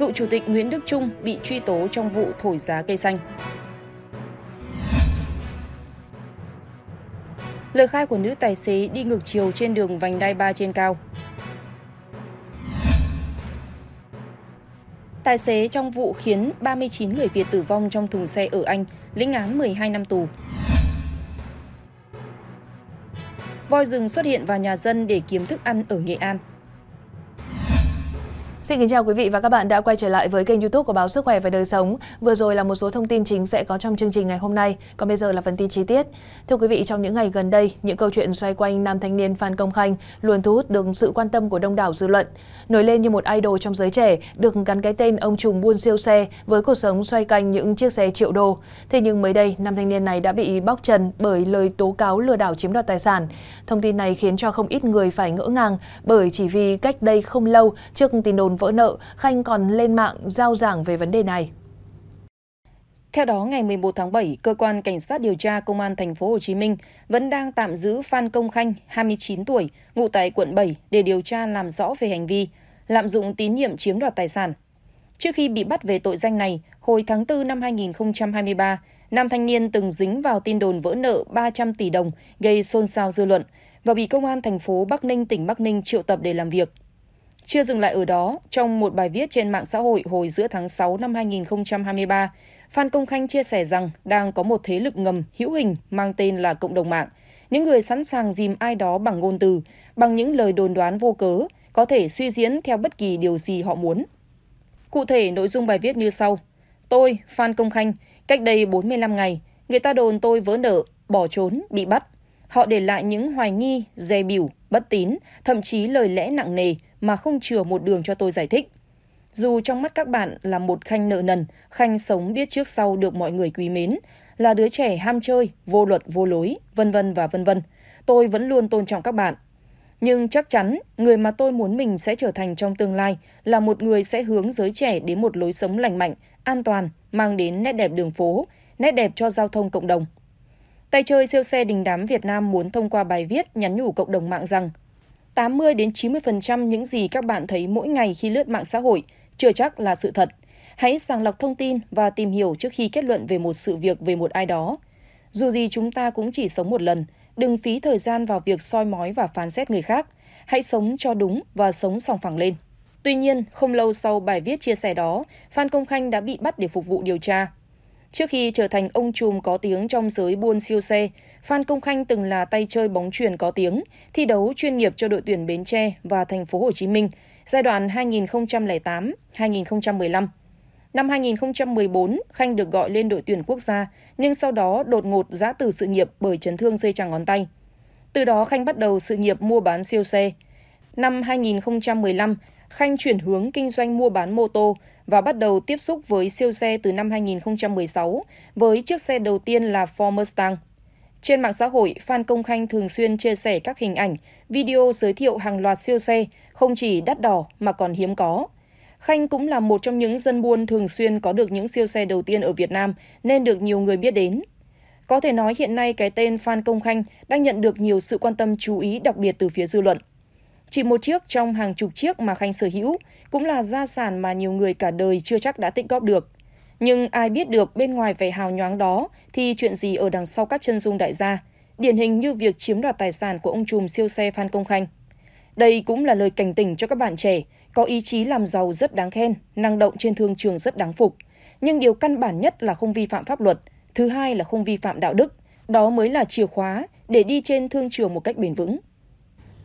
cựu chủ tịch Nguyễn Đức Trung bị truy tố trong vụ thổi giá cây xanh. Lời khai của nữ tài xế đi ngược chiều trên đường vành đai 3 trên cao. Tài xế trong vụ khiến 39 người Việt tử vong trong thùng xe ở Anh, lĩnh án 12 năm tù. Voi rừng xuất hiện vào nhà dân để kiếm thức ăn ở Nghệ An. Xin kính chào quý vị và các bạn đã quay trở lại với kênh youtube của Báo Sức Khỏe và Đời Sống. Vừa rồi là một số thông tin chính sẽ có trong chương trình ngày hôm nay, còn bây giờ là phần tin chi tiết. Thưa quý vị, trong những ngày gần đây, những câu chuyện xoay quanh nam thanh niên Phan Công Khanh luôn thu hút được sự quan tâm của đông đảo dư luận. Nổi lên như một idol trong giới trẻ, được gắn cái tên ông trùm buôn siêu xe với cuộc sống xoay quanh những chiếc xe triệu đô. Thế nhưng mới đây, nam thanh niên này đã bị bóc trần bởi lời tố cáo lừa đảo chiếm đoạt tài sản. Thông tin này khiến cho không ít người phải ngỡ ngàng bởi chỉ vì cách đây không lâu trước tin đồn vỡ nợ, Khanh còn lên mạng giao giảng về vấn đề này. Theo đó, ngày 11 tháng 7, cơ quan cảnh sát điều tra công an thành phố Hồ Chí Minh vẫn đang tạm giữ Phan Công Khanh, 29 tuổi, ngụ tại quận 7 để điều tra làm rõ về hành vi lạm dụng tín nhiệm chiếm đoạt tài sản. Trước khi bị bắt về tội danh này, hồi tháng 4 năm 2023, nam thanh niên từng dính vào tin đồn vỡ nợ 300 tỷ đồng gây xôn xao dư luận và bị công an thành phố Bắc Ninh tỉnh Bắc Ninh triệu tập để làm việc. Chưa dừng lại ở đó, trong một bài viết trên mạng xã hội hồi giữa tháng 6 năm 2023, Phan Công Khanh chia sẻ rằng đang có một thế lực ngầm hữu hình mang tên là cộng đồng mạng. Những người sẵn sàng dìm ai đó bằng ngôn từ, bằng những lời đồn đoán vô cớ, có thể suy diễn theo bất kỳ điều gì họ muốn. Cụ thể, nội dung bài viết như sau. Tôi, Phan Công Khanh, cách đây 45 ngày, người ta đồn tôi vỡ nợ, bỏ trốn, bị bắt. Họ để lại những hoài nghi, dè biểu, bất tín, thậm chí lời lẽ nặng nề – mà không chừa một đường cho tôi giải thích. Dù trong mắt các bạn là một Khanh nợ nần, Khanh sống biết trước sau được mọi người quý mến, là đứa trẻ ham chơi, vô luật, vô lối, vân vân và vân vân. Tôi vẫn luôn tôn trọng các bạn. Nhưng chắc chắn, người mà tôi muốn mình sẽ trở thành trong tương lai là một người sẽ hướng giới trẻ đến một lối sống lành mạnh, an toàn, mang đến nét đẹp đường phố, nét đẹp cho giao thông cộng đồng. Tay chơi siêu xe đình đám Việt Nam muốn thông qua bài viết nhắn nhủ cộng đồng mạng rằng 80 đến 90% những gì các bạn thấy mỗi ngày khi lướt mạng xã hội chưa chắc là sự thật. Hãy sàng lọc thông tin và tìm hiểu trước khi kết luận về một sự việc về một ai đó. Dù gì chúng ta cũng chỉ sống một lần, đừng phí thời gian vào việc soi mói và phán xét người khác. Hãy sống cho đúng và sống sòng phẳng lên. Tuy nhiên, không lâu sau bài viết chia sẻ đó, Phan Công Khanh đã bị bắt để phục vụ điều tra. Trước khi trở thành ông trùm có tiếng trong giới buôn siêu xe, Phan Công Khanh từng là tay chơi bóng truyền có tiếng, thi đấu chuyên nghiệp cho đội tuyển Bến Tre và thành phố Hồ Chí Minh giai đoạn 2008-2015. Năm 2014, Khanh được gọi lên đội tuyển quốc gia, nhưng sau đó đột ngột giã từ sự nghiệp bởi chấn thương dây chằng ngón tay. Từ đó Khanh bắt đầu sự nghiệp mua bán siêu xe. Năm 2015, Khanh chuyển hướng kinh doanh mua bán mô tô và bắt đầu tiếp xúc với siêu xe từ năm 2016 với chiếc xe đầu tiên là Ford Mustang. Trên mạng xã hội, Phan Công Khanh thường xuyên chia sẻ các hình ảnh, video giới thiệu hàng loạt siêu xe, không chỉ đắt đỏ mà còn hiếm có. Khanh cũng là một trong những dân buôn thường xuyên có được những siêu xe đầu tiên ở Việt Nam nên được nhiều người biết đến. Có thể nói hiện nay cái tên Phan Công Khanh đang nhận được nhiều sự quan tâm chú ý đặc biệt từ phía dư luận. Chỉ một chiếc trong hàng chục chiếc mà Khanh sở hữu cũng là gia sản mà nhiều người cả đời chưa chắc đã tích góp được. Nhưng ai biết được bên ngoài vẻ hào nhoáng đó thì chuyện gì ở đằng sau các chân dung đại gia, điển hình như việc chiếm đoạt tài sản của ông trùm siêu xe Phan Công Khanh. Đây cũng là lời cảnh tỉnh cho các bạn trẻ có ý chí làm giàu rất đáng khen, năng động trên thương trường rất đáng phục. Nhưng điều căn bản nhất là không vi phạm pháp luật, thứ hai là không vi phạm đạo đức. Đó mới là chìa khóa để đi trên thương trường một cách bền vững.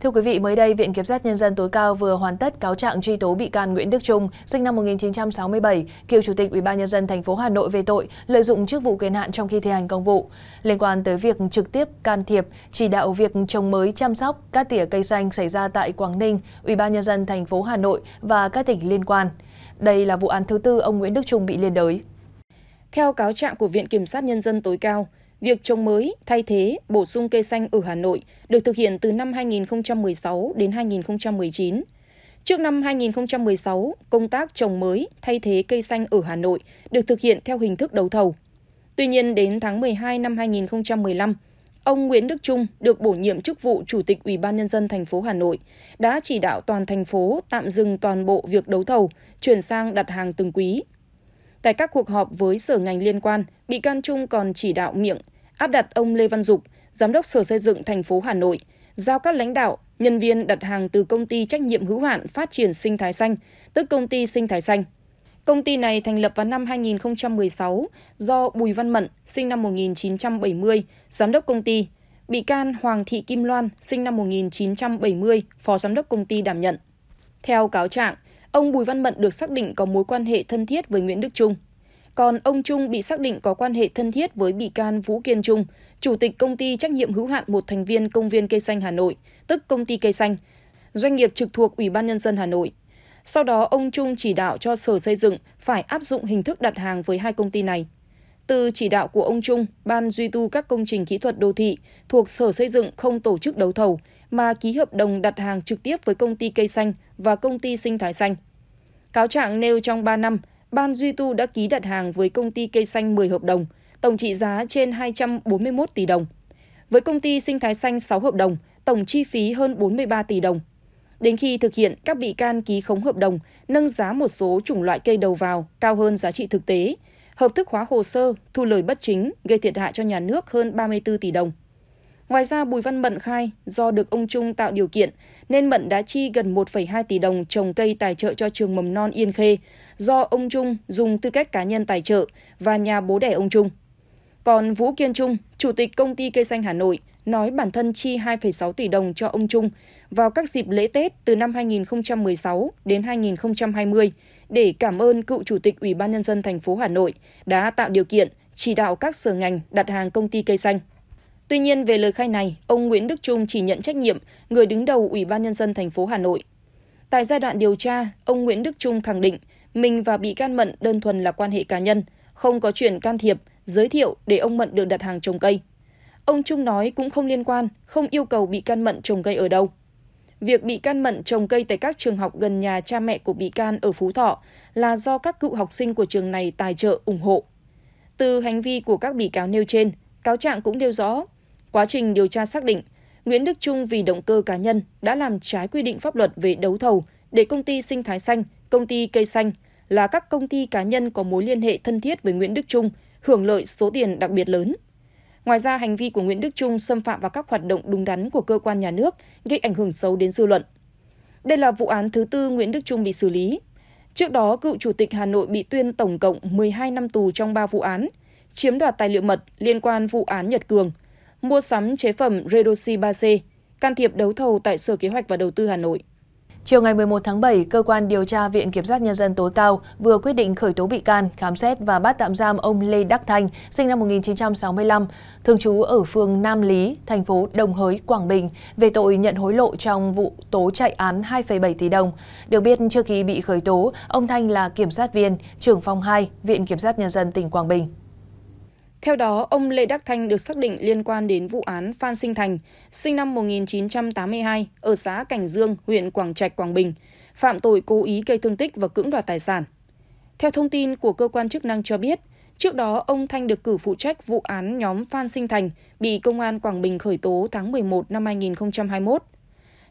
Thưa quý vị, mới đây, Viện Kiểm sát Nhân dân tối cao vừa hoàn tất cáo trạng truy tố bị can Nguyễn Đức Trung, sinh năm 1967, cựu Chủ tịch ủy ban nhân dân thành phố Hà Nội về tội lợi dụng chức vụ quyền hạn trong khi thi hành công vụ. Liên quan tới việc trực tiếp can thiệp, chỉ đạo việc trồng mới chăm sóc các tỉa cây xanh xảy ra tại Quảng Ninh, ủy ban nhân dân thành phố Hà Nội và các tỉnh liên quan. Đây là vụ án thứ tư ông Nguyễn Đức Trung bị liên đới. Theo cáo trạng của Viện Kiểm sát Nhân dân tối cao, Việc trồng mới, thay thế, bổ sung cây xanh ở Hà Nội được thực hiện từ năm 2016 đến 2019. Trước năm 2016, công tác trồng mới, thay thế cây xanh ở Hà Nội được thực hiện theo hình thức đấu thầu. Tuy nhiên, đến tháng 12 năm 2015, ông Nguyễn Đức Trung được bổ nhiệm chức vụ Chủ tịch Ủy ban nhân dân thành phố Hà Nội, đã chỉ đạo toàn thành phố tạm dừng toàn bộ việc đấu thầu, chuyển sang đặt hàng từng quý. Tại các cuộc họp với sở ngành liên quan, bị can Trung còn chỉ đạo miệng áp đặt ông Lê Văn Dục, giám đốc Sở Xây dựng thành phố Hà Nội, giao các lãnh đạo, nhân viên đặt hàng từ công ty trách nhiệm hữu hạn phát triển sinh thái xanh, tức công ty sinh thái xanh. Công ty này thành lập vào năm 2016 do Bùi Văn Mận, sinh năm 1970, giám đốc công ty, bị can Hoàng Thị Kim Loan, sinh năm 1970, phó giám đốc công ty đảm nhận. Theo cáo trạng, Ông Bùi Văn Mận được xác định có mối quan hệ thân thiết với Nguyễn Đức Trung. Còn ông Trung bị xác định có quan hệ thân thiết với bị can Vũ Kiên Trung, chủ tịch công ty trách nhiệm hữu hạn một thành viên công viên cây xanh Hà Nội, tức công ty cây xanh, doanh nghiệp trực thuộc Ủy ban nhân dân Hà Nội. Sau đó ông Trung chỉ đạo cho Sở Xây dựng phải áp dụng hình thức đặt hàng với hai công ty này từ chỉ đạo của ông trung ban duy tu các công trình kỹ thuật đô thị thuộc sở xây dựng không tổ chức đấu thầu mà ký hợp đồng đặt hàng trực tiếp với công ty cây xanh và công ty sinh thái xanh cáo trạng nêu trong 3 năm ban duy tu đã ký đặt hàng với công ty cây xanh 10 hợp đồng tổng trị giá trên 241 tỷ đồng với công ty sinh thái xanh 6 hợp đồng tổng chi phí hơn 43 tỷ đồng Đến khi thực hiện, các bị can ký khống hợp đồng, nâng giá một số chủng loại cây đầu vào cao hơn giá trị thực tế, hợp thức hóa hồ sơ, thu lời bất chính, gây thiệt hại cho nhà nước hơn 34 tỷ đồng. Ngoài ra, Bùi Văn Mận khai do được ông Trung tạo điều kiện nên Mận đã chi gần 1,2 tỷ đồng trồng cây tài trợ cho trường mầm non Yên Khê do ông Trung dùng tư cách cá nhân tài trợ và nhà bố đẻ ông Trung. Còn Vũ Kiên Trung, chủ tịch công ty cây xanh Hà Nội, nói bản thân chi 2,6 tỷ đồng cho ông Trung vào các dịp lễ Tết từ năm 2016 đến 2020 để cảm ơn cựu chủ tịch Ủy ban nhân dân thành phố Hà Nội đã tạo điều kiện chỉ đạo các sở ngành đặt hàng công ty cây xanh. Tuy nhiên về lời khai này, ông Nguyễn Đức Trung chỉ nhận trách nhiệm người đứng đầu Ủy ban nhân dân thành phố Hà Nội. Tại giai đoạn điều tra, ông Nguyễn Đức Trung khẳng định mình và bị can Mận đơn thuần là quan hệ cá nhân, không có chuyện can thiệp, giới thiệu để ông Mận được đặt hàng trồng cây. Ông Trung nói cũng không liên quan, không yêu cầu bị can Mận trồng cây ở đâu. Việc bị can Mận trồng cây tại các trường học gần nhà cha mẹ của bị can ở Phú Thọ là do các cựu học sinh của trường này tài trợ ủng hộ. Từ hành vi của các bị cáo nêu trên, cáo trạng cũng nêu rõ, quá trình điều tra xác định, Nguyễn Đức Trung vì động cơ cá nhân đã làm trái quy định pháp luật về đấu thầu để công ty Sinh Thái Xanh, công ty Cây Xanh là các công ty cá nhân có mối liên hệ thân thiết với Nguyễn Đức Trung hưởng lợi số tiền đặc biệt lớn ngoài ra hành vi của nguyễn đức trung xâm phạm vào các hoạt động đúng đắn của cơ quan nhà nước gây ảnh hưởng xấu đến dư luận đây là vụ án thứ tư nguyễn đức trung bị xử lý trước đó cựu chủ tịch hà nội bị tuyên tổng cộng 12 năm tù trong 3 vụ án chiếm đoạt tài liệu mật liên quan vụ án nhật cường mua sắm chế phẩm redoxi 3c can thiệp đấu thầu tại sở kế hoạch và đầu tư hà nội Chiều ngày 11 tháng 7, Cơ quan Điều tra Viện Kiểm sát Nhân dân tối cao vừa quyết định khởi tố bị can, khám xét và bắt tạm giam ông Lê Đắc Thanh, sinh năm 1965, thường trú ở phường Nam Lý, thành phố Đồng Hới, Quảng Bình, về tội nhận hối lộ trong vụ tố chạy án 2,7 tỷ đồng. Được biết, trước khi bị khởi tố, ông Thanh là kiểm sát viên, trưởng phòng 2, Viện Kiểm sát Nhân dân tỉnh Quảng Bình. Theo đó, ông Lê Đắc Thanh được xác định liên quan đến vụ án Phan Sinh Thành, sinh năm 1982, ở xã Cảnh Dương, huyện Quảng Trạch, Quảng Bình, phạm tội cố ý gây thương tích và cưỡng đoạt tài sản. Theo thông tin của cơ quan chức năng cho biết, trước đó ông Thanh được cử phụ trách vụ án nhóm Phan Sinh Thành bị Công an Quảng Bình khởi tố tháng 11 năm 2021.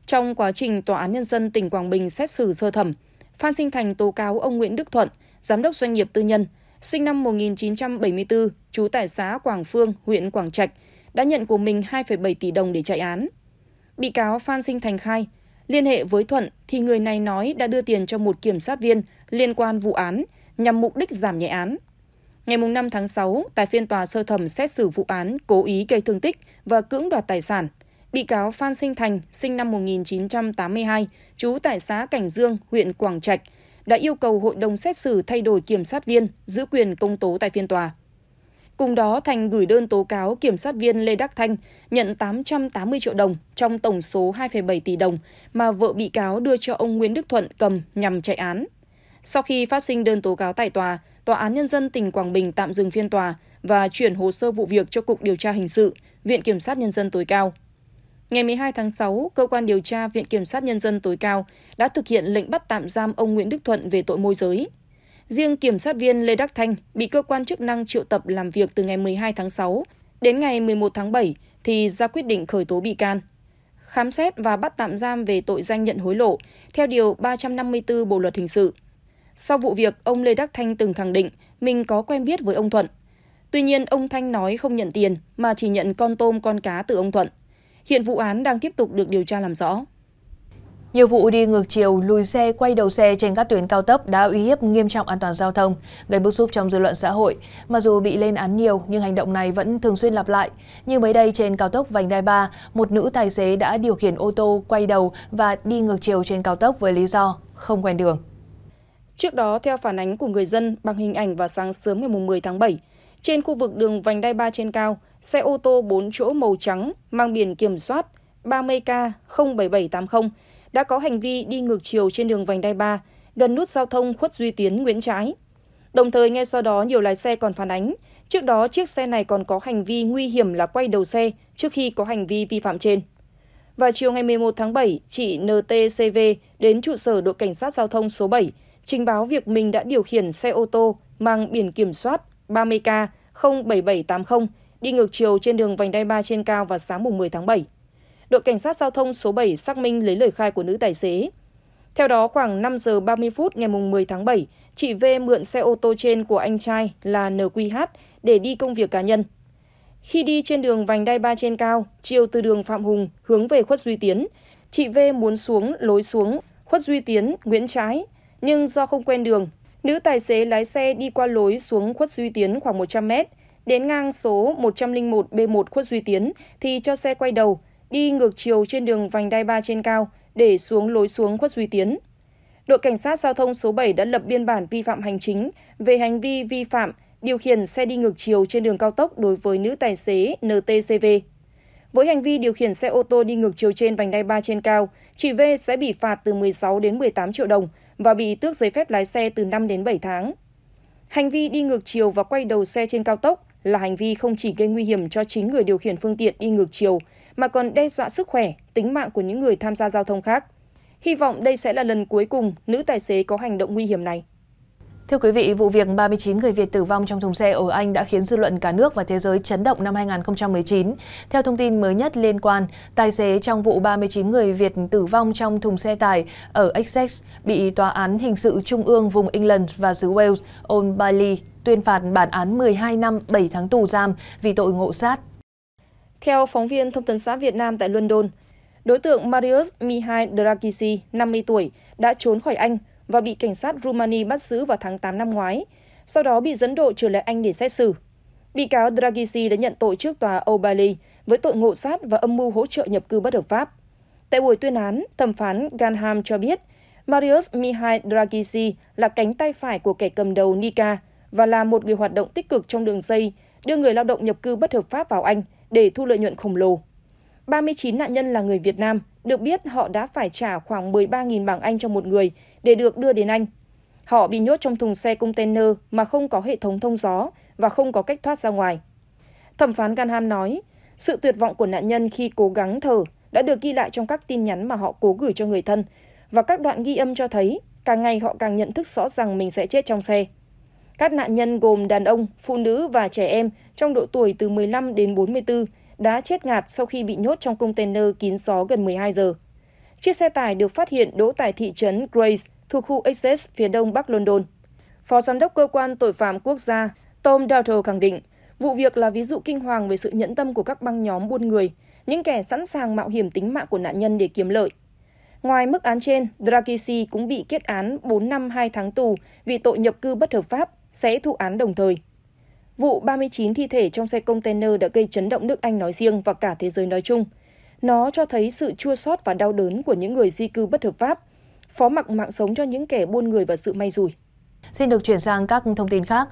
Trong quá trình Tòa án Nhân dân tỉnh Quảng Bình xét xử sơ thẩm, Phan Sinh Thành tố cáo ông Nguyễn Đức Thuận, giám đốc doanh nghiệp tư nhân, sinh năm 1974, trú tại xã Quảng Phương, huyện Quảng Trạch, đã nhận của mình 2,7 tỷ đồng để chạy án. Bị cáo Phan Sinh Thành khai, liên hệ với Thuận thì người này nói đã đưa tiền cho một kiểm sát viên liên quan vụ án nhằm mục đích giảm nhẹ án. Ngày 5 tháng 6, tại phiên tòa sơ thẩm xét xử vụ án cố ý gây thương tích và cưỡng đoạt tài sản, bị cáo Phan Sinh Thành, sinh năm 1982, trú tại xã Cảnh Dương, huyện Quảng Trạch, đã yêu cầu hội đồng xét xử thay đổi kiểm sát viên giữ quyền công tố tại phiên tòa. Cùng đó, Thành gửi đơn tố cáo kiểm sát viên Lê Đắc Thanh nhận 880 triệu đồng trong tổng số 2,7 tỷ đồng mà vợ bị cáo đưa cho ông Nguyễn Đức Thuận cầm nhằm chạy án. Sau khi phát sinh đơn tố cáo tại tòa, Tòa án Nhân dân tỉnh Quảng Bình tạm dừng phiên tòa và chuyển hồ sơ vụ việc cho Cục Điều tra Hình sự, Viện Kiểm sát Nhân dân tối cao Ngày 12 tháng 6, cơ quan điều tra Viện Kiểm sát Nhân dân tối cao đã thực hiện lệnh bắt tạm giam ông Nguyễn Đức Thuận về tội môi giới. Riêng kiểm sát viên Lê Đắc Thanh bị cơ quan chức năng triệu tập làm việc từ ngày 12 tháng 6 đến ngày 11 tháng 7 thì ra quyết định khởi tố bị can. Khám xét và bắt tạm giam về tội danh nhận hối lộ theo điều 354 Bộ luật hình sự. Sau vụ việc, ông Lê Đắc Thanh từng khẳng định mình có quen biết với ông Thuận. Tuy nhiên, ông Thanh nói không nhận tiền mà chỉ nhận con tôm con cá từ ông Thuận. Hiện vụ án đang tiếp tục được điều tra làm rõ. Nhiều vụ đi ngược chiều, lùi xe, quay đầu xe trên các tuyến cao tốc đã uy hiếp nghiêm trọng an toàn giao thông, gây bức xúc trong dư luận xã hội. Mặc dù bị lên án nhiều, nhưng hành động này vẫn thường xuyên lặp lại. Như mới đây trên cao tốc Vành Đai 3, một nữ tài xế đã điều khiển ô tô quay đầu và đi ngược chiều trên cao tốc với lý do không quen đường. Trước đó, theo phản ánh của người dân bằng hình ảnh vào sáng sớm ngày 10 tháng 7, trên khu vực đường Vành Đai 3 trên cao, xe ô tô bốn chỗ màu trắng mang biển kiểm soát ba mươi k bảy bảy tám mươi đã có hành vi đi ngược chiều trên đường vành đai ba gần nút giao thông khuất duy tiến nguyễn trãi đồng thời ngay sau đó nhiều lái xe còn phản ánh trước đó chiếc xe này còn có hành vi nguy hiểm là quay đầu xe trước khi có hành vi vi phạm trên vào chiều ngày 11 tháng 7, chị NTCV đến trụ sở đội cảnh sát giao thông số 7 trình báo việc mình đã điều khiển xe ô tô mang biển kiểm soát 30K 07780 đi ngược chiều trên đường vành đai ba trên cao vào sáng 10 tháng 7. Đội cảnh sát giao thông số 7 xác minh lấy lời khai của nữ tài xế. Theo đó, khoảng 5 giờ 30 phút ngày 10 tháng 7, chị V mượn xe ô tô trên của anh trai là NQH để đi công việc cá nhân. Khi đi trên đường vành đai ba trên cao, chiều từ đường Phạm Hùng hướng về khuất Duy Tiến, chị V muốn xuống lối xuống khuất Duy Tiến, Nguyễn Trái, nhưng do không quen đường, nữ tài xế lái xe đi qua lối xuống khuất Duy Tiến khoảng 100 mét Đến ngang số 101B1 Khuất Duy Tiến thì cho xe quay đầu, đi ngược chiều trên đường vành đai 3 trên cao để xuống lối xuống Khuất Duy Tiến. Đội cảnh sát giao thông số 7 đã lập biên bản vi phạm hành chính về hành vi vi phạm điều khiển xe đi ngược chiều trên đường cao tốc đối với nữ tài xế NTCV. Với hành vi điều khiển xe ô tô đi ngược chiều trên vành đai 3 trên cao, chị V sẽ bị phạt từ 16 đến 18 triệu đồng và bị tước giấy phép lái xe từ 5 đến 7 tháng. Hành vi đi ngược chiều và quay đầu xe trên cao tốc là hành vi không chỉ gây nguy hiểm cho chính người điều khiển phương tiện đi ngược chiều mà còn đe dọa sức khỏe, tính mạng của những người tham gia giao thông khác. Hy vọng đây sẽ là lần cuối cùng nữ tài xế có hành động nguy hiểm này. Thưa quý vị, vụ việc 39 người Việt tử vong trong thùng xe ở Anh đã khiến dư luận cả nước và thế giới chấn động năm 2019. Theo thông tin mới nhất liên quan, tài xế trong vụ 39 người Việt tử vong trong thùng xe tải ở Essex bị Tòa án Hình sự Trung ương vùng England và xứ Wales, Old Bailey, tuyên phạt bản án 12 năm 7 tháng tù giam vì tội ngộ sát. Theo phóng viên Thông tấn xã Việt Nam tại London, đối tượng Marius Mihai Draghici, 50 tuổi, đã trốn khỏi Anh và bị cảnh sát Rumani bắt giữ vào tháng 8 năm ngoái, sau đó bị dẫn độ trở lại Anh để xét xử. Bị cáo Draghici đã nhận tội trước tòa O'Bailey với tội ngộ sát và âm mưu hỗ trợ nhập cư bất hợp pháp. Tại buổi tuyên án, thẩm phán Ganham cho biết Marius Mihai Draghici là cánh tay phải của kẻ cầm đầu Nika, và là một người hoạt động tích cực trong đường dây đưa người lao động nhập cư bất hợp pháp vào Anh để thu lợi nhuận khổng lồ. 39 nạn nhân là người Việt Nam, được biết họ đã phải trả khoảng 13.000 bảng Anh cho một người để được đưa đến Anh. Họ bị nhốt trong thùng xe container mà không có hệ thống thông gió và không có cách thoát ra ngoài. Thẩm phán Ganham nói, sự tuyệt vọng của nạn nhân khi cố gắng thở đã được ghi lại trong các tin nhắn mà họ cố gửi cho người thân và các đoạn ghi âm cho thấy càng ngày họ càng nhận thức rõ rằng mình sẽ chết trong xe. Các nạn nhân gồm đàn ông, phụ nữ và trẻ em trong độ tuổi từ 15 đến 44 đã chết ngạt sau khi bị nhốt trong container kín gió gần 12 giờ. Chiếc xe tải được phát hiện đỗ tại thị trấn Grace thuộc khu Essex phía đông Bắc London. Phó Giám đốc Cơ quan Tội phạm Quốc gia Tom Dowdle khẳng định, vụ việc là ví dụ kinh hoàng về sự nhẫn tâm của các băng nhóm buôn người, những kẻ sẵn sàng mạo hiểm tính mạng của nạn nhân để kiếm lợi. Ngoài mức án trên, Drakisi cũng bị kết án 4 năm 2 tháng tù vì tội nhập cư bất hợp pháp sẽ thụ án đồng thời. Vụ 39 thi thể trong xe container đã gây chấn động nước Anh nói riêng và cả thế giới nói chung. Nó cho thấy sự chua xót và đau đớn của những người di cư bất hợp pháp, phó mặc mạng sống cho những kẻ buôn người và sự may rủi. Xin được chuyển sang các thông tin khác.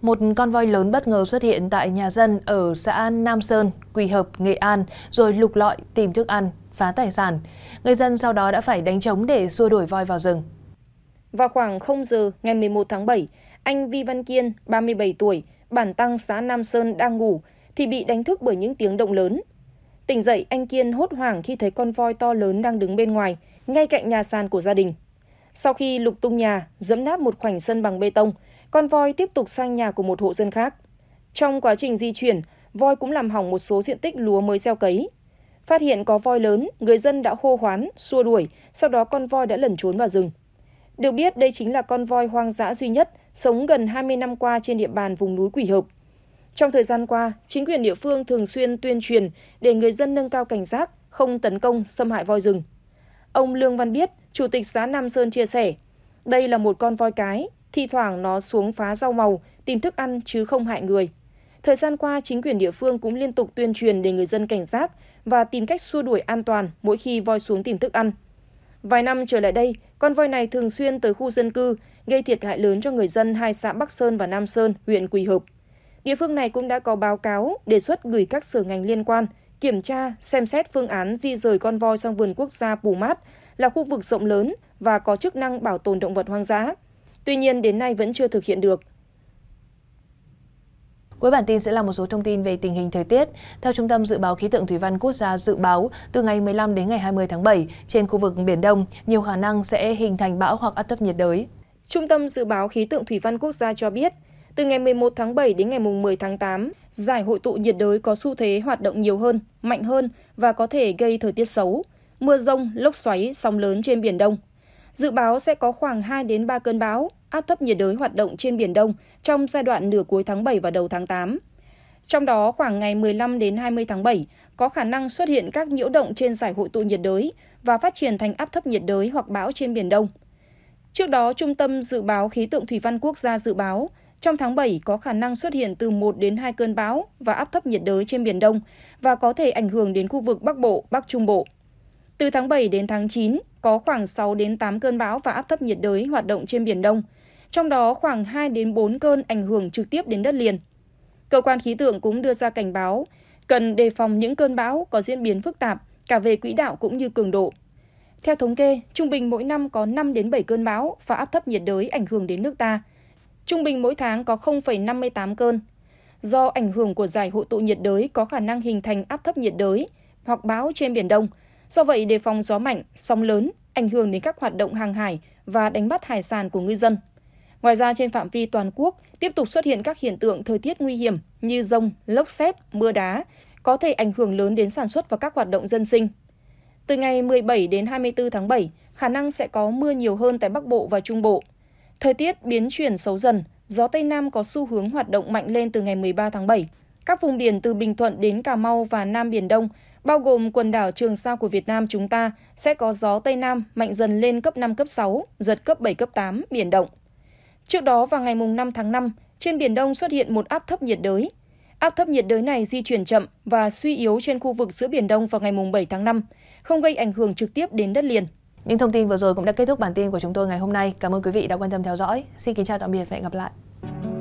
Một con voi lớn bất ngờ xuất hiện tại nhà dân ở xã Nam Sơn, Quỳ Hợp, Nghệ An, rồi lục lọi tìm thức ăn, phá tài sản. Người dân sau đó đã phải đánh trống để xua đuổi voi vào rừng. Vào khoảng 0 giờ ngày 11 tháng 7, anh Vi Văn Kiên, 37 tuổi, bản tăng xã Nam Sơn đang ngủ thì bị đánh thức bởi những tiếng động lớn. Tỉnh dậy, anh Kiên hốt hoảng khi thấy con voi to lớn đang đứng bên ngoài, ngay cạnh nhà sàn của gia đình. Sau khi lục tung nhà, dẫm nát một khoảnh sân bằng bê tông, con voi tiếp tục sang nhà của một hộ dân khác. Trong quá trình di chuyển, voi cũng làm hỏng một số diện tích lúa mới gieo cấy. Phát hiện có voi lớn, người dân đã hô hoán, xua đuổi, sau đó con voi đã lẩn trốn vào rừng. Được biết đây chính là con voi hoang dã duy nhất sống gần 20 năm qua trên địa bàn vùng núi Quỷ Hợp. Trong thời gian qua, chính quyền địa phương thường xuyên tuyên truyền để người dân nâng cao cảnh giác, không tấn công, xâm hại voi rừng. Ông Lương Văn Biết, Chủ tịch xã Nam Sơn chia sẻ, đây là một con voi cái, thi thoảng nó xuống phá rau màu, tìm thức ăn chứ không hại người. Thời gian qua, chính quyền địa phương cũng liên tục tuyên truyền để người dân cảnh giác và tìm cách xua đuổi an toàn mỗi khi voi xuống tìm thức ăn. Vài năm trở lại đây, con voi này thường xuyên tới khu dân cư gây thiệt hại lớn cho người dân hai xã Bắc Sơn và Nam Sơn, huyện Quỳ Hợp. Địa phương này cũng đã có báo cáo đề xuất gửi các sở ngành liên quan kiểm tra, xem xét phương án di rời con voi sang vườn quốc gia Pù Mát là khu vực rộng lớn và có chức năng bảo tồn động vật hoang dã. Tuy nhiên, đến nay vẫn chưa thực hiện được. Cuối bản tin sẽ là một số thông tin về tình hình thời tiết. Theo Trung tâm Dự báo Khí tượng Thủy văn Quốc gia dự báo, từ ngày 15 đến ngày 20 tháng 7, trên khu vực Biển Đông, nhiều khả năng sẽ hình thành bão hoặc áp thấp nhiệt đới. Trung tâm Dự báo Khí tượng Thủy văn Quốc gia cho biết, từ ngày 11 tháng 7 đến ngày 10 tháng 8, giải hội tụ nhiệt đới có xu thế hoạt động nhiều hơn, mạnh hơn và có thể gây thời tiết xấu, mưa rông, lốc xoáy, sóng lớn trên Biển Đông. Dự báo sẽ có khoảng 2 đến 3 cơn bão, áp thấp nhiệt đới hoạt động trên Biển Đông trong giai đoạn nửa cuối tháng 7 và đầu tháng 8. Trong đó, khoảng ngày 15 đến 20 tháng 7, có khả năng xuất hiện các nhiễu động trên giải hội tụ nhiệt đới và phát triển thành áp thấp nhiệt đới hoặc bão trên Biển Đông. Trước đó, Trung tâm Dự báo Khí tượng Thủy văn Quốc gia dự báo, trong tháng 7 có khả năng xuất hiện từ 1 đến 2 cơn bão và áp thấp nhiệt đới trên Biển Đông và có thể ảnh hưởng đến khu vực Bắc Bộ, Bắc Trung Bộ. Từ tháng 7 đến tháng 9, có khoảng 6 đến 8 cơn bão và áp thấp nhiệt đới hoạt động trên Biển Đông, trong đó khoảng 2 đến 4 cơn ảnh hưởng trực tiếp đến đất liền. Cơ quan khí tượng cũng đưa ra cảnh báo cần đề phòng những cơn bão có diễn biến phức tạp cả về quỹ đạo cũng như cường độ. Theo thống kê, trung bình mỗi năm có 5 đến 7 cơn bão và áp thấp nhiệt đới ảnh hưởng đến nước ta. Trung bình mỗi tháng có 0,58 cơn. Do ảnh hưởng của giải hội tụ nhiệt đới có khả năng hình thành áp thấp nhiệt đới hoặc bão trên biển Đông. Do vậy, đề phòng gió mạnh, sóng lớn ảnh hưởng đến các hoạt động hàng hải và đánh bắt hải sản của ngư dân. Ngoài ra, trên phạm vi toàn quốc tiếp tục xuất hiện các hiện tượng thời tiết nguy hiểm như rông, lốc xét, mưa đá, có thể ảnh hưởng lớn đến sản xuất và các hoạt động dân sinh, từ ngày 17 đến 24 tháng 7, khả năng sẽ có mưa nhiều hơn tại Bắc Bộ và Trung Bộ. Thời tiết biến chuyển xấu dần, gió Tây Nam có xu hướng hoạt động mạnh lên từ ngày 13 tháng 7. Các vùng biển từ Bình Thuận đến Cà Mau và Nam Biển Đông, bao gồm quần đảo Trường Sa của Việt Nam chúng ta, sẽ có gió Tây Nam mạnh dần lên cấp 5, cấp 6, giật cấp 7, cấp 8, biển động. Trước đó vào ngày 5 tháng 5, trên Biển Đông xuất hiện một áp thấp nhiệt đới. Áp thấp nhiệt đới này di chuyển chậm và suy yếu trên khu vực giữa Biển Đông vào ngày 7 tháng 5, không gây ảnh hưởng trực tiếp đến đất liền. Những thông tin vừa rồi cũng đã kết thúc bản tin của chúng tôi ngày hôm nay. Cảm ơn quý vị đã quan tâm theo dõi. Xin kính chào tạm biệt và hẹn gặp lại.